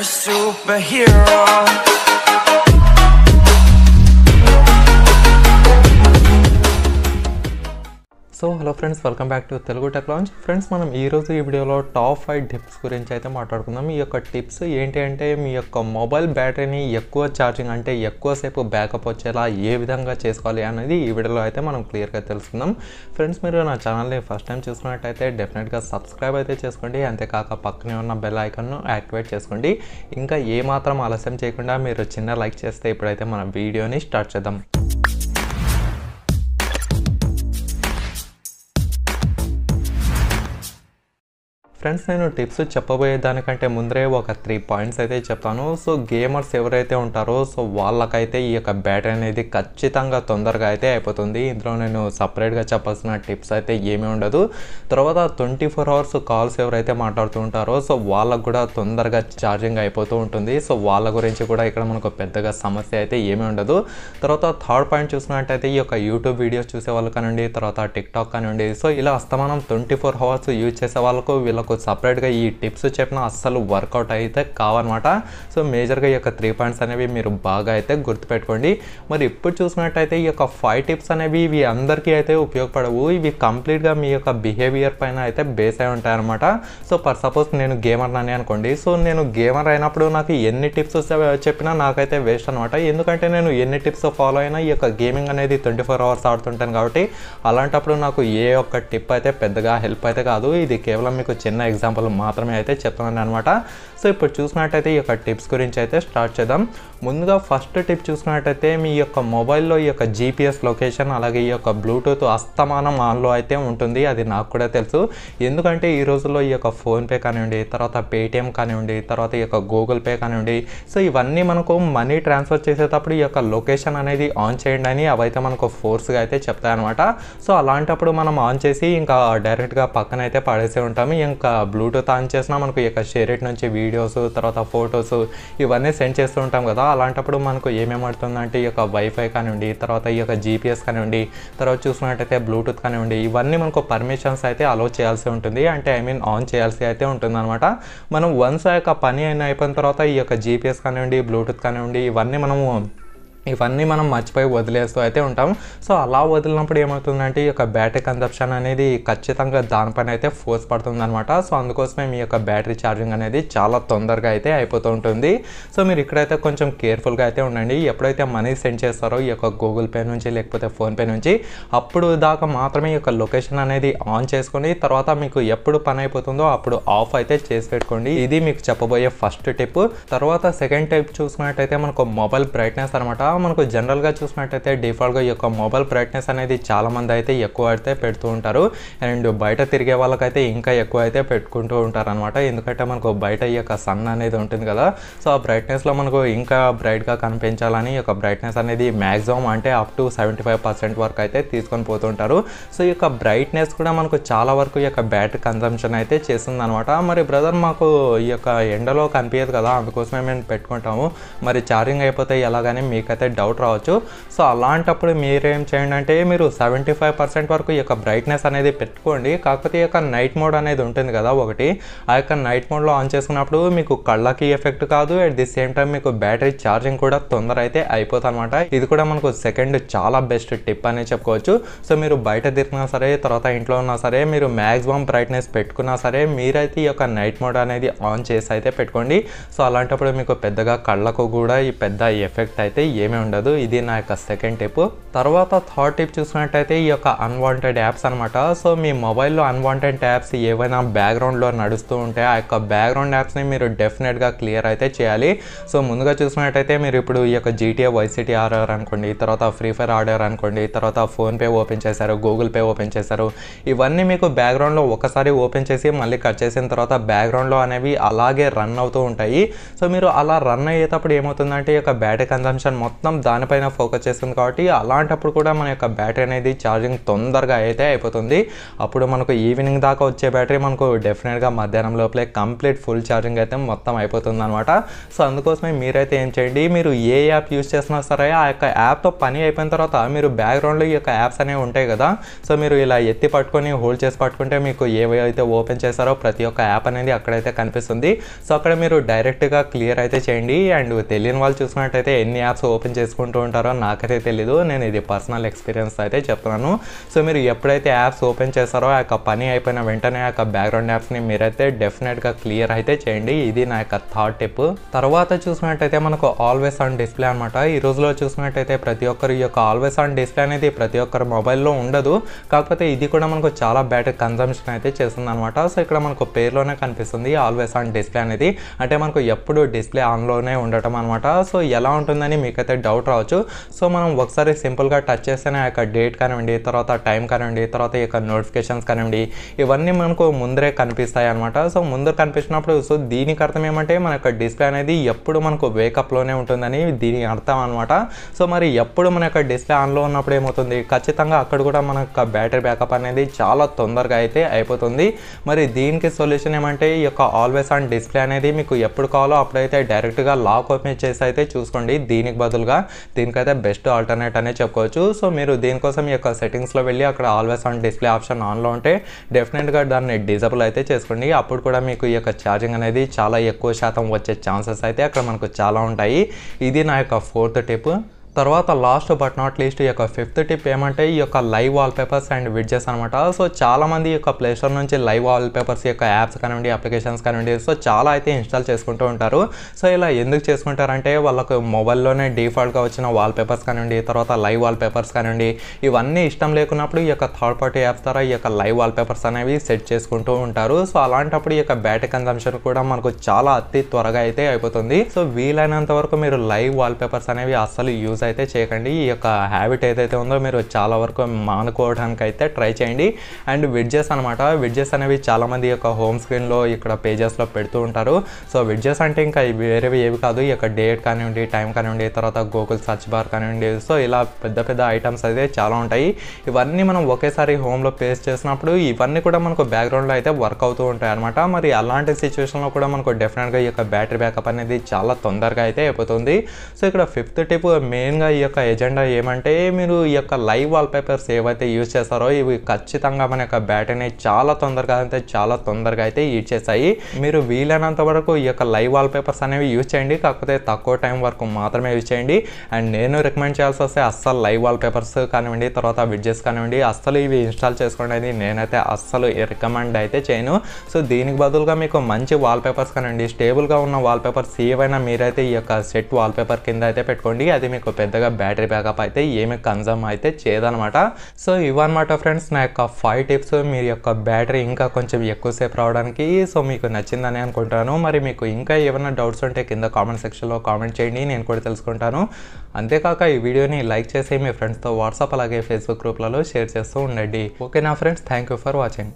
superhero so hello friends welcome back to Telugu tech friends మనం ఈరోజు ఈ వీడియోలో టాప్ ఫైవ్ టిప్స్ గురించి అయితే మాట్లాడుకుందాం ఈ యొక్క టిప్స్ ఏంటి అంటే మీ యొక్క మొబైల్ బ్యాటరీని ఎక్కువ ఛార్జింగ్ అంటే ఎక్కువసేపు బ్యాకప్ వచ్చేలా ఏ విధంగా చేసుకోవాలి అనేది ఈ వీడియోలో అయితే మనం క్లియర్గా తెలుసుకుందాం ఫ్రెండ్స్ మీరు నా ఛానల్ని ఫస్ట్ టైం చూసుకున్నట్టయితే డెఫినెట్గా సబ్స్క్రైబ్ అయితే చేసుకోండి అంతేకాక పక్కనే ఉన్న బెల్ ఐకన్ను యాక్టివేట్ చేసుకోండి ఇంకా ఏమాత్రం ఆలస్యం చేయకుండా మీరు చిన్న లైక్ చేస్తే ఇప్పుడైతే మన వీడియోని స్టార్ట్ చేద్దాం ఫ్రెండ్స్ నేను టిప్స్ చెప్పబోయే దానికంటే ముందరే ఒక త్రీ పాయింట్స్ అయితే చెప్తాను సో గేమర్స్ ఎవరైతే ఉంటారో సో వాళ్ళకైతే ఈ యొక్క బ్యాటరీ అనేది ఖచ్చితంగా తొందరగా అయితే అయిపోతుంది ఇందులో నేను సపరేట్గా చెప్పాల్సిన టిప్స్ అయితే ఏమీ ఉండదు తర్వాత ట్వంటీ ఫోర్ అవర్స్ కాల్స్ ఎవరైతే మాట్లాడుతూ ఉంటారో సో వాళ్ళకు కూడా తొందరగా ఛార్జింగ్ అయిపోతూ ఉంటుంది సో వాళ్ళ గురించి కూడా ఇక్కడ మనకు పెద్దగా సమస్య అయితే ఏమీ ఉండదు తర్వాత థర్డ్ పాయింట్ చూసినట్టయితే ఈ యొక్క యూట్యూబ్ వీడియోస్ చూసే వాళ్ళు కానివ్వండి తర్వాత టిక్టాక్ కానివ్వండి సో ఇలా అస్తమానం ట్వంటీ ఫోర్ అవర్స్ యూజ్ చేసే వాళ్ళకు వీళ్ళకు నాకు సపరేట్గా ఈ టిప్స్ చెప్పిన అస్సలు వర్కౌట్ అయితే కావన్నమాట సో మేజర్గా ఈ యొక్క త్రీ పాయింట్స్ అనేవి మీరు బాగా అయితే గుర్తుపెట్టుకోండి మరి ఇప్పుడు చూసినట్టయితే ఈ యొక్క ఫైవ్ టిప్స్ అనేవి ఇవి అందరికీ అయితే ఉపయోగపడవు ఇవి కంప్లీట్గా మీ యొక్క బిహేవియర్ పైన అయితే బేస్ అయి ఉంటాయన్నమాట సో ఫర్ సపోజ్ నేను గేమర్ అని అనుకోండి సో నేను గేమర్ అయినప్పుడు నాకు ఎన్ని టిప్స్ చెప్పినా నాకైతే వేస్ట్ అనమాట ఎందుకంటే నేను ఎన్ని టిప్స్ ఫాలో అయినా ఈ యొక్క గేమింగ్ అనేది ట్వంటీ ఫోర్ అవర్స్ ఆడుతుంటాను కాబట్టి అలాంటప్పుడు నాకు ఏ ఒక్క టిప్ అయితే పెద్దగా హెల్ప్ అయితే కాదు ఇది కేవలం మీకు చిన్న చిన్న ఎగ్జాంపుల్ మాత్రమే అయితే చెప్తున్నాను అనమాట సో ఇప్పుడు చూసినట్టయితే ఈ యొక్క టిప్స్ గురించి అయితే స్టార్ట్ చేద్దాం ముందుగా ఫస్ట్ టిప్ చూసినట్టయితే మీ యొక్క మొబైల్లో ఈ యొక్క జీపీఎస్ లొకేషన్ అలాగే ఈ యొక్క బ్లూటూత్ అస్తమానం ఆన్లో అయితే ఉంటుంది అది నాకు కూడా తెలుసు ఎందుకంటే ఈ రోజుల్లో ఈ యొక్క ఫోన్పే కానివ్వండి తర్వాత పేటిఎం కానివ్వండి తర్వాత ఈ యొక్క గూగుల్ పే కానివ్వండి సో ఇవన్నీ మనకు మనీ ట్రాన్స్ఫర్ చేసేటప్పుడు ఈ యొక్క లొకేషన్ అనేది ఆన్ చేయండి అని అవైతే మనకు ఫోర్స్గా అయితే చెప్తాయి అనమాట సో అలాంటప్పుడు మనం ఆన్ చేసి ఇంకా డైరెక్ట్గా పక్కన అయితే పడేసి ఉంటాము ఇంకా బ్లూటూత్ ఆన్ చేసినా మనకు ఈ యొక్క షేర్ నుంచి వీడియోస్ తర్వాత ఫొటోస్ ఇవన్నీ సెండ్ చేస్తూ ఉంటాం కదా అలాంటప్పుడు మనకు ఏమేమి పడుతుందంటే ఈ యొక్క వైఫై కానివ్వండి తర్వాత ఈ యొక్క జీపీఎస్ కానివ్వండి తర్వాత చూసుకున్నట్టయితే బ్లూటూత్ కానివ్వండి ఇవన్నీ మనకు పర్మిషన్స్ అయితే అలో చేయాల్సి ఉంటుంది అంటే ఐ మీన్ ఆన్ చేయాల్సి అయితే అనమాట మనం వన్స్ ఆ యొక్క పని అయిన అయిపోయిన తర్వాత ఈ యొక్క జీపీఎస్ కానివ్వండి బ్లూటూత్ కానివ్వండి ఇవన్నీ మనము ఇవన్నీ మనం మర్చిపోయి వదిలేస్తూ అయితే ఉంటాం సో అలా వదిలినప్పుడు ఏమవుతుందంటే ఈ యొక్క బ్యాటరీ కన్సప్షన్ అనేది ఖచ్చితంగా దానిపైన అయితే ఫోర్స్ అనమాట సో అందుకోసమే మీ యొక్క బ్యాటరీ ఛార్జింగ్ అనేది చాలా తొందరగా అయితే అయిపోతూ ఉంటుంది సో మీరు ఇక్కడైతే కొంచెం కేర్ఫుల్గా అయితే ఉండండి ఎప్పుడైతే మనీ సెండ్ చేస్తారో ఈ యొక్క గూగుల్ పే నుంచి లేకపోతే ఫోన్పే నుంచి అప్పుడు దాకా మాత్రమే ఈ యొక్క లొకేషన్ అనేది ఆన్ చేసుకొని తర్వాత మీకు ఎప్పుడు పని అయిపోతుందో అప్పుడు ఆఫ్ అయితే చేసి పెట్టుకోండి ఇది మీకు చెప్పబోయే ఫస్ట్ టిప్ తర్వాత సెకండ్ టిప్ చూసుకున్నట్టయితే మనకు మొబైల్ బ్రైట్నెస్ అనమాట మనకు జనరల్గా చూసినట్టయితే డిఫాల్ట్గా ఈ యొక్క మొబైల్ బ్రైట్నెస్ అనేది చాలామంది అయితే ఎక్కువ అయితే పెడుతూ ఉంటారు అండ్ బయట తిరిగే వాళ్ళకైతే ఇంకా ఎక్కువ అయితే పెట్టుకుంటూ ఉంటారు అనమాట ఎందుకంటే మనకు బయట ఈ యొక్క సన్ అనేది ఉంటుంది కదా సో ఆ బ్రైట్నెస్లో మనకు ఇంకా బ్రైట్గా కనిపించాలని ఈ యొక్క బ్రైట్నెస్ అనేది మ్యాక్సిమం అంటే up to seventy five percent వరకు అయితే తీసుకొని పోతుంటారు సో ఈ యొక్క బ్రైట్నెస్ కూడా మనకు చాలా వరకు ఈ యొక్క బ్యాటరీ కన్సంప్షన్ అయితే చేస్తుంది అనమాట మరి బ్రదర్ మాకు ఈ యొక్క ఎండలో కనిపించదు కదా అందుకోసమే మేము పెట్టుకుంటాము మరి ఛార్జింగ్ అయిపోతే ఎలాగని మీకైతే అయితే డౌట్ రావచ్చు సో అలాంటప్పుడు మీరేం చేయండి అంటే మీరు సెవెంటీ ఫైవ్ పర్సెంట్ వరకు ఈ యొక్క బ్రైట్నెస్ అనేది పెట్టుకోండి కాకపోతే ఈ యొక్క నైట్ మోడ్ అనేది ఉంటుంది కదా ఒకటి ఆ యొక్క నైట్ మోడ్లో ఆన్ చేసుకున్నప్పుడు మీకు కళ్ళకి ఎఫెక్ట్ కాదు అట్ ది సేమ్ టైం మీకు బ్యాటరీ ఛార్జింగ్ కూడా తొందర అయితే అయిపోతుంది ఇది కూడా మనకు సెకండ్ చాలా బెస్ట్ టిప్ అనే చెప్పుకోవచ్చు సో మీరు బయట తిరిగినా సరే తర్వాత ఇంట్లో ఉన్నా సరే మీరు మ్యాక్సిమం బ్రైట్నెస్ పెట్టుకున్నా సరే మీరైతే ఈ యొక్క నైట్ మోడ్ అనేది ఆన్ చేసి అయితే పెట్టుకోండి సో అలాంటప్పుడు మీకు పెద్దగా కళ్ళకు కూడా ఈ పెద్ద ఎఫెక్ట్ అయితే ఏమి ఏమీ ఉండదు ఇది నా యొక్క సెకండ్ టిప్ తర్వాత థర్డ్ టిప్ చూసుకున్నట్టయితే ఈ యొక్క అన్వాంటెడ్ యాప్స్ అనమాట సో మీ మొబైల్లో అన్వాంటెడ్ యాప్స్ ఏవైనా బ్యాక్గ్రౌండ్లో నడుస్తూ ఉంటే ఆ యొక్క బ్యాక్గ్రౌండ్ యాప్స్ని మీరు డెఫినెట్గా క్లియర్ అయితే చేయాలి సో ముందుగా చూసుకున్నట్టయితే మీరు ఇప్పుడు ఈ యొక్క జీటీఏ వైసీటీ ఆడారు అనుకోండి తర్వాత ఫ్రీ ఫైర్ ఆడారు అనుకోండి తర్వాత ఫోన్పే ఓపెన్ చేశారు గూగుల్ పే ఓపెన్ చేశారు ఇవన్నీ మీకు బ్యాక్గ్రౌండ్లో ఒకసారి ఓపెన్ చేసి మళ్ళీ కట్ చేసిన తర్వాత బ్యాక్గ్రౌండ్లో అనేవి అలాగే రన్ అవుతూ ఉంటాయి సో మీరు అలా రన్ అయ్యేటప్పుడు ఏమవుతుందంటే ఈ యొక్క బ్యాటరీ కన్సంప్షన్ మొత్తం మొత్తం దానిపైన ఫోకస్ చేస్తుంది కాబట్టి అలాంటప్పుడు కూడా మన యొక్క బ్యాటరీ అనేది ఛార్జింగ్ తొందరగా అయితే అయిపోతుంది అప్పుడు మనకు ఈవినింగ్ దాకా వచ్చే బ్యాటరీ మనకు డెఫినెట్గా మధ్యాహ్నం లోపలే కంప్లీట్ ఫుల్ ఛార్జింగ్ అయితే మొత్తం అయిపోతుంది అనమాట సో అందుకోసమే మీరైతే ఏం చేయండి మీరు ఏ యాప్ యూస్ చేసినా సరే ఆ యొక్క యాప్తో పని అయిపోయిన తర్వాత మీరు బ్యాక్గ్రౌండ్లో ఈ యొక్క యాప్స్ అనేవి ఉంటాయి కదా సో మీరు ఇలా ఎత్తి పట్టుకొని హోల్డ్ చేసి పట్టుకుంటే మీకు ఏవైతే ఓపెన్ చేస్తారో ప్రతి ఒక్క యాప్ అనేది అక్కడైతే కనిపిస్తుంది సో అక్కడ మీరు డైరెక్ట్గా క్లియర్ అయితే చేయండి అండ్ తెలియని వాళ్ళు చూసినట్టయితే ఎన్ని యాప్స్ ఓపెన్ మెయింటైన్ చేసుకుంటూ ఉంటారో నాకైతే తెలీదు నేను ఇది పర్సనల్ ఎక్స్పీరియన్స్ అయితే చెప్తున్నాను సో మీరు ఎప్పుడైతే యాప్స్ ఓపెన్ చేస్తారో ఆ యొక్క పని అయిపోయిన వెంటనే ఆ యొక్క బ్యాక్గ్రౌండ్ యాప్స్ని మీరైతే డెఫినెట్గా క్లియర్ అయితే చేయండి ఇది నా యొక్క థాట్ టిప్ తర్వాత చూసినట్టయితే మనకు ఆల్వేస్ ఆన్ డిస్ప్లే అనమాట ఈ రోజులో చూసినట్టయితే ప్రతి ఒక్కరి యొక్క ఆల్వేస్ ఆన్ డిస్ప్లే అనేది ప్రతి ఒక్కరి మొబైల్లో ఉండదు కాకపోతే ఇది కూడా మనకు చాలా బ్యాటరీ కన్సంప్షన్ అయితే చేస్తుంది అనమాట సో ఇక్కడ మనకు పేరులోనే కనిపిస్తుంది ఆల్వేస్ ఆన్ డిస్ప్లే అనేది అంటే మనకు ఎప్పుడు డిస్ప్లే ఆన్లోనే ఉండటం అనమాట సో ఎలా ఉంటుందని మీకైతే డౌట్ రావచ్చు సో మనం ఒకసారి సింపుల్గా టచ్ చేస్తేనే యొక్క డేట్ కానివ్వండి తర్వాత టైం కానివ్వండి తర్వాత ఈ యొక్క నోటిఫికేషన్స్ కానివ్వండి ఇవన్నీ మనకు ముందరే కనిపిస్తాయి అనమాట సో ముందర కనిపించినప్పుడు సో దీనికి అర్థం ఏమంటే మన యొక్క డిస్ప్లే అనేది ఎప్పుడు మనకు వేకప్లోనే ఉంటుందని దీని అర్థం అనమాట సో మరి ఎప్పుడు మన యొక్క డిస్ప్లే ఆన్లో ఉన్నప్పుడు ఏమవుతుంది ఖచ్చితంగా అక్కడ కూడా మన యొక్క బ్యాటరీ బ్యాకప్ అనేది చాలా తొందరగా అయితే అయిపోతుంది మరి దీనికి సొల్యూషన్ ఏమంటే ఈ యొక్క ఆల్వేస్ ఆన్ డిస్ప్లే అనేది మీకు ఎప్పుడు కావాలో అప్పుడైతే డైరెక్ట్గా లాక్ ఓపెన్ చేసి అయితే చూసుకోండి దీనికి బదులుగా ఉండగా దీనికైతే బెస్ట్ ఆల్టర్నేట్ అనే చెప్పుకోవచ్చు సో మీరు దీనికోసం ఈ యొక్క సెట్టింగ్స్లో వెళ్ళి అక్కడ ఆల్వేస్ ఆన్ డిస్ప్లే ఆప్షన్ ఆన్లో ఉంటే డెఫినెట్గా దాన్ని డిజబుల్ అయితే చేసుకోండి అప్పుడు కూడా మీకు ఈ యొక్క ఛార్జింగ్ అనేది చాలా ఎక్కువ శాతం వచ్చే ఛాన్సెస్ అయితే అక్కడ మనకు చాలా ఉంటాయి ఇది నా యొక్క ఫోర్త్ టిప్ తర్వాత లాస్ట్ బట్ నాట్ లీస్ట్ ఈ యొక్క ఫిఫ్త్ టిప్ ఏమంటే ఈ యొక్క లైవ్ వాల్పేపర్స్ అండ్ విడ్జెస్ అనమాట సో చాలామంది ఈ యొక్క ప్లేస్టోర్ నుంచి లైవ్ వాల్పేపర్స్ యొక్క యాప్స్ కానివ్వండి అప్లికేషన్స్ కానివ్వండి సో చాలా అయితే ఇన్స్టాల్ చేసుకుంటూ ఉంటారు సో ఇలా ఎందుకు చేసుకుంటారంటే వాళ్ళకు మొబైల్లోనే డిఫాల్ట్గా వచ్చిన వాల్పేపర్స్ కానివ్వండి తర్వాత లైవ్ వాల్పేపర్స్ కానివ్వండి ఇవన్నీ ఇష్టం లేకున్నప్పుడు ఈ యొక్క థర్డ్ పార్టీ యాప్స్ ద్వారా ఈ యొక్క లైవ్ వాల్పేపర్స్ అనేవి సెట్ చేసుకుంటూ ఉంటారు సో అలాంటప్పుడు ఈ యొక్క బ్యాటరీ కన్సంప్షన్ కూడా మనకు చాలా అతి త్వరగా అయితే అయిపోతుంది సో వీలైనంత వరకు మీరు లైవ్ వాల్పేపర్స్ అనేవి అస్సలు యూజ్ అయితే చేయకండి ఈ యొక్క హ్యాబిట్ ఏదైతే ఉందో మీరు చాలా వరకు మానుకోవడానికి అయితే ట్రై చేయండి అండ్ విడ్జెస్ అనమాట విడ్జెస్ అనేవి చాలామంది యొక్క హోమ్ స్క్రీన్లో ఇక్కడ పేజెస్లో పెడుతూ ఉంటారు సో విడ్జెస్ అంటే ఇంకా వేరేవి ఏవి కాదు ఈ యొక్క డేట్ కానివ్వండి టైం కానివ్వండి తర్వాత గూగుల్ సర్చ్ బార్ కానివ్వండి సో ఇలా పెద్ద పెద్ద ఐటమ్స్ అయితే చాలా ఉంటాయి ఇవన్నీ మనం ఒకేసారి హోమ్లో పేస్ట్ చేసినప్పుడు ఇవన్నీ కూడా మనకు బ్యాక్గ్రౌండ్లో అయితే వర్క్ అవుతూ ఉంటాయి అనమాట మరి అలాంటి సిచ్యువేషన్లో కూడా మనకు డెఫినెట్గా ఈ యొక్క బ్యాటరీ బ్యాకప్ అనేది చాలా తొందరగా అయితే అయిపోతుంది సో ఇక్కడ ఫిఫ్త్ టిప్ మెయిన్ మెయిన్గా ఈ యొక్క ఎజెండా ఏమంటే మీరు ఈ యొక్క లైవ్ వాల్పేపర్స్ ఏవైతే యూజ్ చేస్తారో ఇవి ఖచ్చితంగా మన యొక్క బ్యాటరీని చాలా తొందరగా అయితే చాలా తొందరగా అయితే యూజ్ చేస్తాయి మీరు వీలైనంత వరకు ఈ యొక్క లైవ్ వాల్పేపర్స్ అనేవి యూజ్ చేయండి కాకపోతే తక్కువ టైం వరకు మాత్రమే యూజ్ చేయండి అండ్ నేను రికమెండ్ చేయాల్సి వస్తే అస్సలు లైవ్ వాల్పేపర్స్ కానివ్వండి తర్వాత విడ్జెస్ కానివ్వండి అస్సలు ఇవి ఇన్స్టాల్ చేసుకోండి అనేది నేనైతే అస్సలు రికమెండ్ అయితే చేయను సో దీనికి బదులుగా మీకు మంచి వాల్పేపర్స్ కానివ్వండి స్టేబుల్గా ఉన్న వాల్పేపర్స్ ఏవైనా మీరైతే ఈ యొక్క సెట్ వాల్పేపర్ కింద అయితే పెట్టుకోండి అది మీకు పెద్దగా బ్యాటరీ బ్యాకప్ అయితే ఏమి కన్జమ్ అయితే చేయదనమాట సో ఇవన్నమాట ఫ్రెండ్స్ నా యొక్క ఫైవ్ టిప్స్ మీ యొక్క బ్యాటరీ ఇంకా కొంచెం ఎక్కువసేపు రావడానికి సో మీకు నచ్చిందని అనుకుంటాను మరి మీకు ఇంకా ఏమైనా డౌట్స్ ఉంటే కింద కామెంట్ సెక్షన్లో కామెంట్ చేయండి నేను కూడా తెలుసుకుంటాను అంతేకాక ఈ వీడియోని లైక్ చేసి మీ ఫ్రెండ్స్తో వాట్సాప్ అలాగే ఫేస్బుక్ గ్రూప్లలో షేర్ చేస్తూ ఉండండి ఓకే నా friends thank you for watching